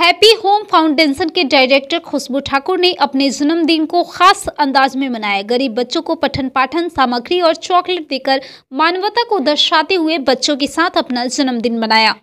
happy home foundation के director Khushboo Thakur ने अपने जन्मदिन को खास अंदाज में मनाया गरीब बच्चों को पठन पाठन सामग्री और चॉकलेट देकर मानवता को दर्शाते हुए बच्चों के साथ अपना जन्मदिन मनाया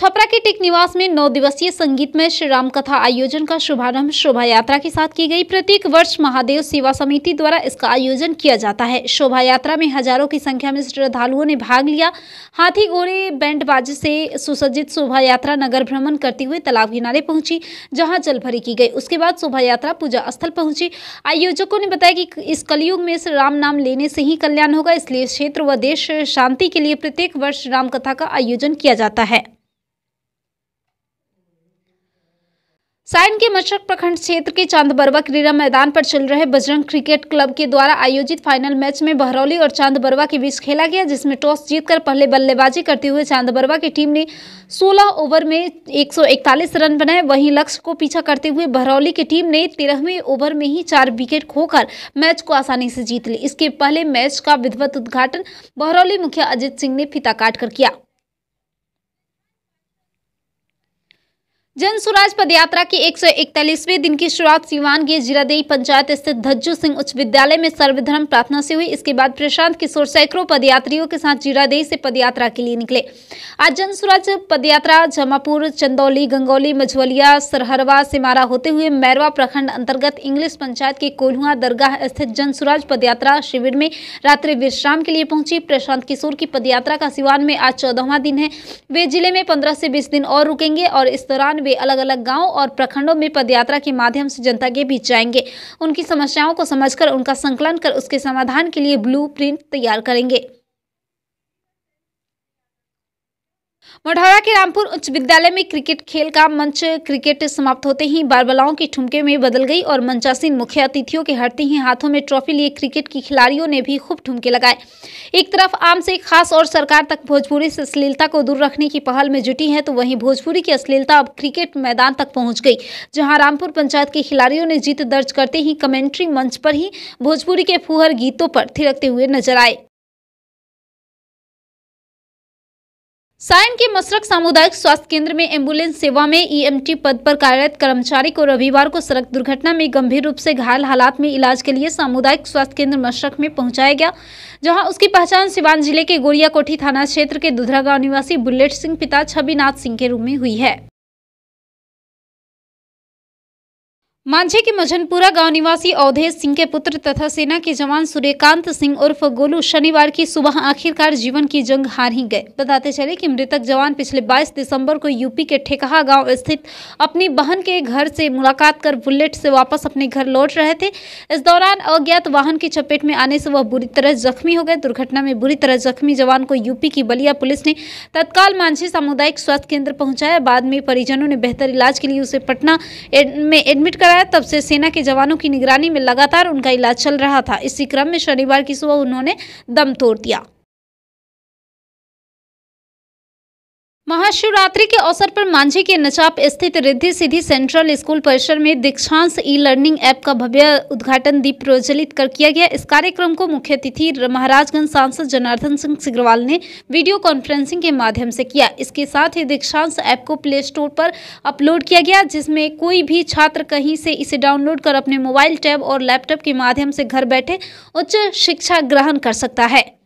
छपरा के टिक निवास में नौ दिवसीय संगीतमय श्री राम कथा आयोजन का शुभारंभ शोभा यात्रा के साथ की गई प्रत्येक वर्ष महादेव सेवा समिति द्वारा इसका आयोजन किया जाता है शोभा यात्रा में हजारों की संख्या में श्रद्धालुओं ने भाग लिया हाथी घोड़े बैंड बाज से सुसज्जित शोभा यात्रा नगर भ्रमण करते हुए तालाब किनारे पहुंची जल जलभरी की गई उसके बाद शोभा यात्रा पूजा स्थल पहुंची आयोजकों ने बताया कि इस कलयुग में श्री राम नाम लेने से ही कल्याण होगा इसलिए क्षेत्र व देश शांति के लिए प्रत्येक वर्ष रामकथा का आयोजन किया जाता है साइन के मशरक प्रखंड क्षेत्र के चांदबरवा क्रीड़ा मैदान पर चल रहे बजरंग क्रिकेट क्लब के द्वारा आयोजित फाइनल मैच में बहरौली और चांदबरवा के बीच खेला गया जिसमें टॉस जीतकर पहले बल्लेबाजी करते हुए चांदबरवा की टीम ने 16 ओवर में 141 रन बनाए वहीं लक्ष्य को पीछा करते हुए बहरौली की टीम ने तेरहवें ओवर में ही चार विकेट खोकर मैच को आसानी से जीत ली इसके पहले मैच का विधिवत उद्घाटन बहरौली मुखिया अजित सिंह ने फिता काट किया जन स्वराज पदयात्रा की एक दिन की शुरुआत सिवान के जीरादेई पंचायत स्थित धज्जू सिंह उच्च विद्यालय में सर्वधर्म प्रार्थना से हुई इसके बाद प्रशांत किशोर सैकड़ों पदयात्रियों के साथ जीरादेई से पदयात्रा के लिए निकले आज जन स्वराज पदयात्रा जमापुर चंदौली गंगौली मझवलिया सरहरवा सिमारा होते हुए मैरवा प्रखंड अंतर्गत इंग्लिश पंचायत के कोल्हुआ दरगाह स्थित जन स्वराज पदयात्रा शिविर में रात्रि विश्राम के लिए पहुंची प्रशांत किशोर की पदयात्रा का सिवान में आज चौदहवा दिन है वे जिले में पंद्रह से बीस दिन और रुकेंगे और इस दौरान वे अलग अलग गाँव और प्रखंडों में पदयात्रा के माध्यम से जनता के बीच जाएंगे उनकी समस्याओं को समझकर उनका संकलन कर उसके समाधान के लिए ब्लू तैयार करेंगे मढ़ौरा के रामपुर उच्च विद्यालय में क्रिकेट खेल का मंच क्रिकेट समाप्त होते ही बारबलाओं की ठुमके में बदल गई और मंचासीन मुख्य अतिथियों के हटते ही हाथों में ट्रॉफी लिए क्रिकेट की खिलाड़ियों ने भी खूब ठुमके लगाए एक तरफ आम से खास और सरकार तक भोजपुरी से अश्लीलता को दूर रखने की पहल में जुटी है तो वहीं भोजपुरी की अश्लीलता अब क्रिकेट मैदान तक पहुंच गई जहां रामपुर पंचायत के खिलाड़ियों ने जीत दर्ज करते ही कमेंट्री मंच पर ही भोजपुरी के फूहर गीतों पर थिरकते हुए नजर आए सायन के मसरक सामुदायिक स्वास्थ्य केंद्र में एम्बुलेंस सेवा में ईएमटी e पद पर कार्यरत कर्मचारी को रविवार को सड़क दुर्घटना में गंभीर रूप से घायल हालात में इलाज के लिए सामुदायिक स्वास्थ्य केंद्र मशरक में पहुंचाया गया जहां उसकी पहचान सिवान जिले के गोरिया कोठी थाना क्षेत्र के दुधरा गांव निवासी बुलेट सिंह पिता छबीनाथ सिंह के रूप में हुई है मांझे के मझनपुरा गांव निवासी अवधेश सिंह के पुत्र तथा सेना के जवान सूर्यकांत सिंह उर्फ गोलू शनिवार की सुबह आखिरकार जीवन की जंग हार ही गए बताते चले कि मृतक जवान पिछले 22 दिसंबर को यूपी के ठेकहा गांव स्थित अपनी बहन के घर से मुलाकात कर बुलेट से वापस अपने घर लौट रहे थे इस दौरान अज्ञात वाहन की चपेट में आने से वह बुरी तरह जख्मी हो गए दुर्घटना में बुरी तरह जख्मी जवान को यूपी की बलिया पुलिस ने तत्काल मांझे सामुदायिक स्वास्थ्य केंद्र पहुंचाया बाद में परिजनों ने बेहतर इलाज के लिए उसे पटना में एडमिट कर रहा है तब से सेना के जवानों की निगरानी में लगातार उनका इलाज चल रहा था इसी क्रम में शनिवार की सुबह उन्होंने दम तोड़ दिया महाशिवरात्रि के अवसर पर मांझी के नचाप स्थित रिद्धि सिद्धि सेंट्रल स्कूल परिसर में दीक्षांश ई लर्निंग ऐप का भव्य उद्घाटन दीप प्रज्वलित कर किया गया इस कार्यक्रम को मुख्य अतिथि महाराजगंज सांसद जनार्दन सिंह सिग्रवाल ने वीडियो कॉन्फ्रेंसिंग के माध्यम से किया इसके साथ ही दीक्षांश ऐप को प्ले स्टोर पर अपलोड किया गया जिसमें कोई भी छात्र कहीं से इसे डाउनलोड कर अपने मोबाइल टैब और लैपटॉप के माध्यम से घर बैठे उच्च शिक्षा ग्रहण कर सकता है